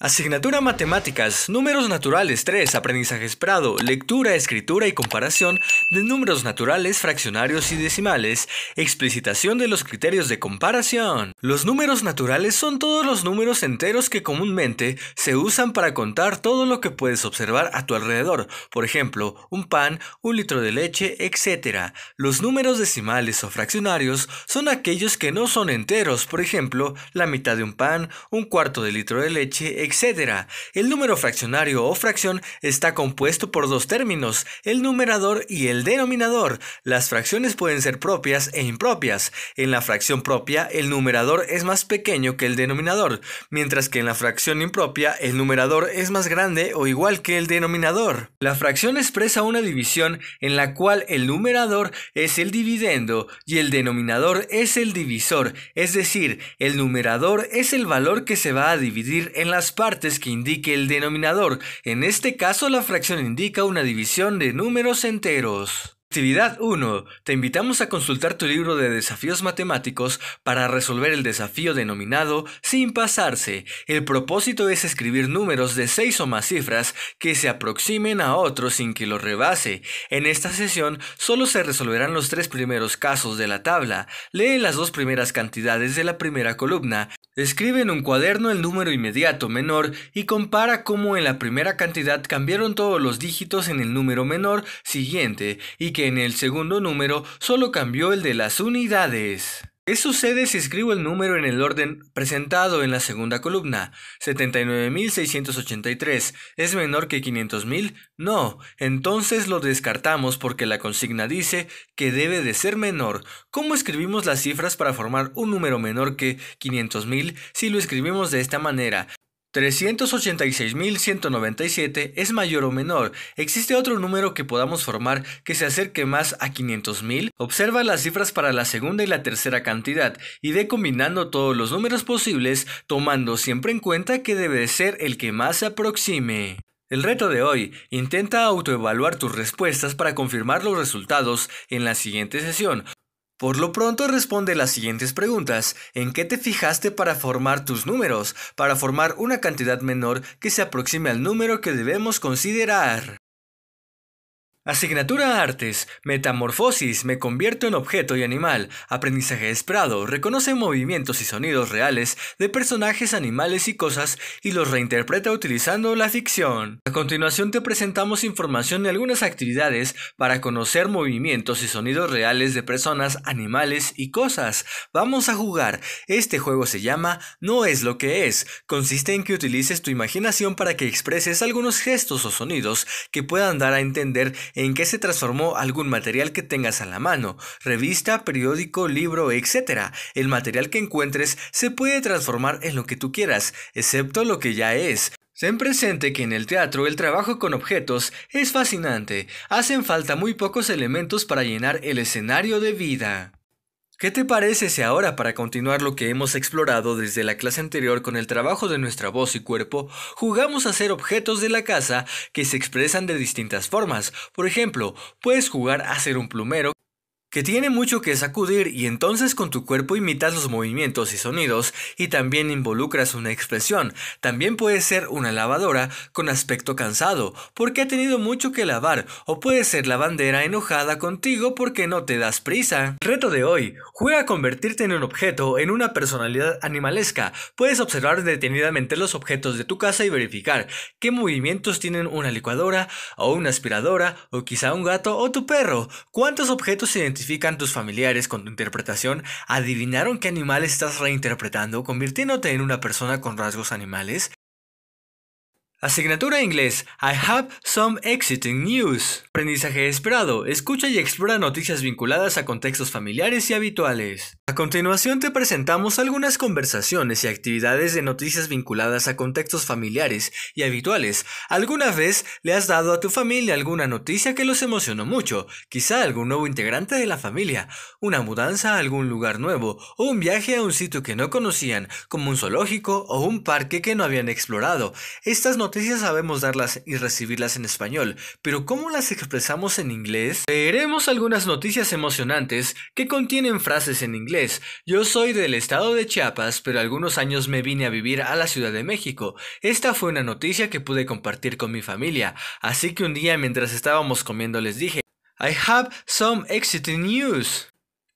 Asignatura Matemáticas, Números Naturales 3, Aprendizaje Esperado Lectura, Escritura y Comparación de Números Naturales, Fraccionarios y Decimales, Explicitación de los Criterios de Comparación. Los números naturales son todos los números enteros que comúnmente se usan para contar todo lo que puedes observar a tu alrededor, por ejemplo, un pan, un litro de leche, etc. Los números decimales o fraccionarios son aquellos que no son enteros, por ejemplo, la mitad de un pan, un cuarto de litro de leche, etc etc. El número fraccionario o fracción está compuesto por dos términos, el numerador y el denominador. Las fracciones pueden ser propias e impropias. En la fracción propia, el numerador es más pequeño que el denominador, mientras que en la fracción impropia, el numerador es más grande o igual que el denominador. La fracción expresa una división en la cual el numerador es el dividendo y el denominador es el divisor, es decir, el numerador es el valor que se va a dividir en las partes que indique el denominador. En este caso, la fracción indica una división de números enteros. Actividad 1. Te invitamos a consultar tu libro de desafíos matemáticos para resolver el desafío denominado sin pasarse. El propósito es escribir números de 6 o más cifras que se aproximen a otro sin que lo rebase. En esta sesión solo se resolverán los tres primeros casos de la tabla. Lee las dos primeras cantidades de la primera columna Escribe en un cuaderno el número inmediato menor y compara cómo en la primera cantidad cambiaron todos los dígitos en el número menor siguiente y que en el segundo número solo cambió el de las unidades. ¿Qué sucede si escribo el número en el orden presentado en la segunda columna? 79.683. ¿Es menor que 500.000? No. Entonces lo descartamos porque la consigna dice que debe de ser menor. ¿Cómo escribimos las cifras para formar un número menor que 500.000 si lo escribimos de esta manera? 386.197 es mayor o menor. ¿Existe otro número que podamos formar que se acerque más a 500.000? Observa las cifras para la segunda y la tercera cantidad y dé combinando todos los números posibles, tomando siempre en cuenta que debe ser el que más se aproxime. El reto de hoy, intenta autoevaluar tus respuestas para confirmar los resultados en la siguiente sesión. Por lo pronto responde las siguientes preguntas. ¿En qué te fijaste para formar tus números? Para formar una cantidad menor que se aproxime al número que debemos considerar. Asignatura Artes, Metamorfosis, me convierto en objeto y animal, aprendizaje esperado, reconoce movimientos y sonidos reales de personajes, animales y cosas y los reinterpreta utilizando la ficción. A continuación te presentamos información de algunas actividades para conocer movimientos y sonidos reales de personas, animales y cosas. Vamos a jugar. Este juego se llama No es lo que es. Consiste en que utilices tu imaginación para que expreses algunos gestos o sonidos que puedan dar a entender en qué se transformó algún material que tengas a la mano, revista, periódico, libro, etc. El material que encuentres se puede transformar en lo que tú quieras, excepto lo que ya es. Ten presente que en el teatro el trabajo con objetos es fascinante, hacen falta muy pocos elementos para llenar el escenario de vida. ¿Qué te parece si ahora para continuar lo que hemos explorado desde la clase anterior con el trabajo de nuestra voz y cuerpo, jugamos a ser objetos de la casa que se expresan de distintas formas? Por ejemplo, puedes jugar a ser un plumero que tiene mucho que sacudir y entonces con tu cuerpo imitas los movimientos y sonidos y también involucras una expresión. También puede ser una lavadora con aspecto cansado porque ha tenido mucho que lavar o puede ser la bandera enojada contigo porque no te das prisa. Reto de hoy, juega a convertirte en un objeto en una personalidad animalesca. Puedes observar detenidamente los objetos de tu casa y verificar qué movimientos tienen una licuadora o una aspiradora o quizá un gato o tu perro. ¿Cuántos objetos identificas? identifican tus familiares con tu interpretación, adivinaron qué animal estás reinterpretando, convirtiéndote en una persona con rasgos animales, Asignatura Inglés. I have some exciting news. Aprendizaje esperado. Escucha y explora noticias vinculadas a contextos familiares y habituales. A continuación te presentamos algunas conversaciones y actividades de noticias vinculadas a contextos familiares y habituales. ¿Alguna vez le has dado a tu familia alguna noticia que los emocionó mucho? Quizá algún nuevo integrante de la familia, una mudanza a algún lugar nuevo o un viaje a un sitio que no conocían, como un zoológico o un parque que no habían explorado. Estas noticias sabemos darlas y recibirlas en español, pero ¿cómo las expresamos en inglés? Veremos algunas noticias emocionantes que contienen frases en inglés. Yo soy del estado de Chiapas, pero algunos años me vine a vivir a la Ciudad de México. Esta fue una noticia que pude compartir con mi familia, así que un día mientras estábamos comiendo les dije, I have some exciting news.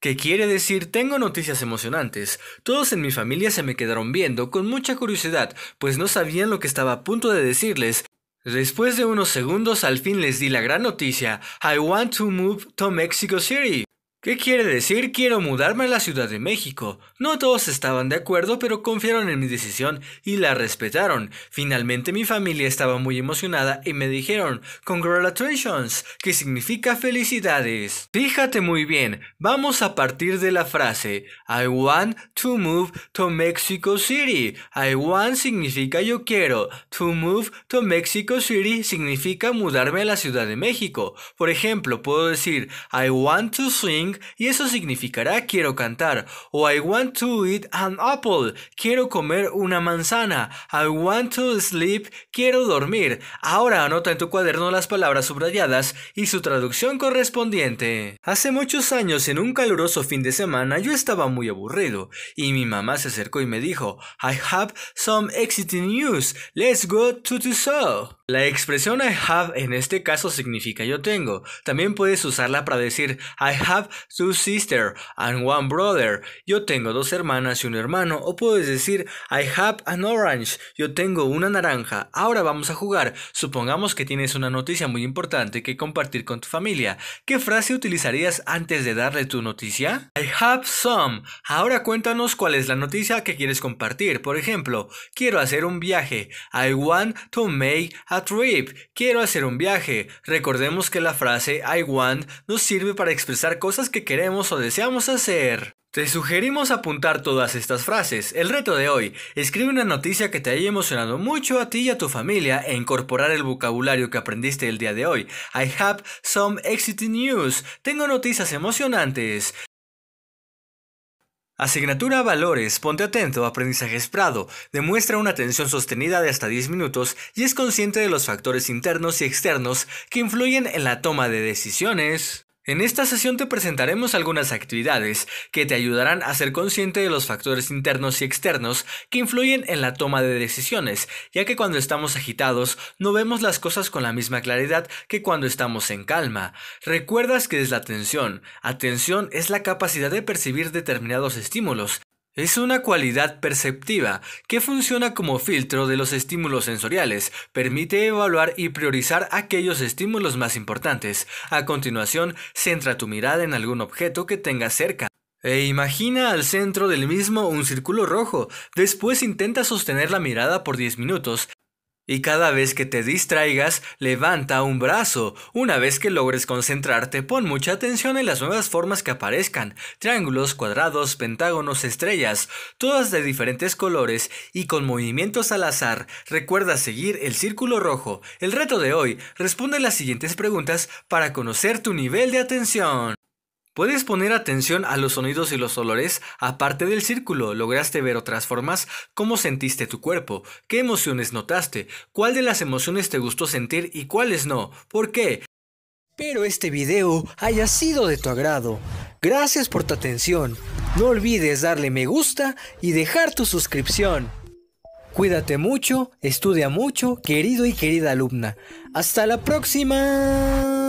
¿Qué quiere decir? Tengo noticias emocionantes. Todos en mi familia se me quedaron viendo con mucha curiosidad, pues no sabían lo que estaba a punto de decirles. Después de unos segundos al fin les di la gran noticia. I want to move to Mexico City. ¿Qué quiere decir? Quiero mudarme a la Ciudad de México. No todos estaban de acuerdo, pero confiaron en mi decisión y la respetaron. Finalmente mi familia estaba muy emocionada y me dijeron, Congratulations, que significa felicidades. Fíjate muy bien, vamos a partir de la frase, I want to move to Mexico City. I want significa yo quiero. To move to Mexico City significa mudarme a la Ciudad de México. Por ejemplo, puedo decir, I want to sing y eso significará quiero cantar. O I want to eat an apple, quiero comer una manzana. I want to sleep, quiero dormir. Ahora anota en tu cuaderno las palabras subrayadas y su traducción correspondiente. Hace muchos años, en un caluroso fin de semana, yo estaba muy aburrido y mi mamá se acercó y me dijo, I have some exciting news, let's go to the show. La expresión I have en este caso significa yo tengo. También puedes usarla para decir I have two sisters and one brother. Yo tengo dos hermanas y un hermano. O puedes decir I have an orange. Yo tengo una naranja. Ahora vamos a jugar. Supongamos que tienes una noticia muy importante que compartir con tu familia. ¿Qué frase utilizarías antes de darle tu noticia? I have some. Ahora cuéntanos cuál es la noticia que quieres compartir. Por ejemplo, quiero hacer un viaje. I want to make a trip, quiero hacer un viaje. Recordemos que la frase I want nos sirve para expresar cosas que queremos o deseamos hacer. Te sugerimos apuntar todas estas frases. El reto de hoy, escribe una noticia que te haya emocionado mucho a ti y a tu familia e incorporar el vocabulario que aprendiste el día de hoy. I have some exciting news. Tengo noticias emocionantes. Asignatura Valores, ponte atento, aprendizaje Prado, demuestra una atención sostenida de hasta 10 minutos y es consciente de los factores internos y externos que influyen en la toma de decisiones. En esta sesión te presentaremos algunas actividades que te ayudarán a ser consciente de los factores internos y externos que influyen en la toma de decisiones, ya que cuando estamos agitados no vemos las cosas con la misma claridad que cuando estamos en calma. Recuerdas que es la atención. Atención es la capacidad de percibir determinados estímulos, es una cualidad perceptiva que funciona como filtro de los estímulos sensoriales, permite evaluar y priorizar aquellos estímulos más importantes. A continuación, centra tu mirada en algún objeto que tengas cerca. E imagina al centro del mismo un círculo rojo. Después intenta sostener la mirada por 10 minutos. Y cada vez que te distraigas, levanta un brazo. Una vez que logres concentrarte, pon mucha atención en las nuevas formas que aparezcan. Triángulos, cuadrados, pentágonos, estrellas, todas de diferentes colores y con movimientos al azar. Recuerda seguir el círculo rojo. El reto de hoy, responde las siguientes preguntas para conocer tu nivel de atención. Puedes poner atención a los sonidos y los olores aparte del círculo. Lograste ver otras formas, cómo sentiste tu cuerpo, qué emociones notaste, cuál de las emociones te gustó sentir y cuáles no. ¿Por qué? Espero este video haya sido de tu agrado. Gracias por tu atención. No olvides darle me gusta y dejar tu suscripción. Cuídate mucho, estudia mucho, querido y querida alumna. Hasta la próxima.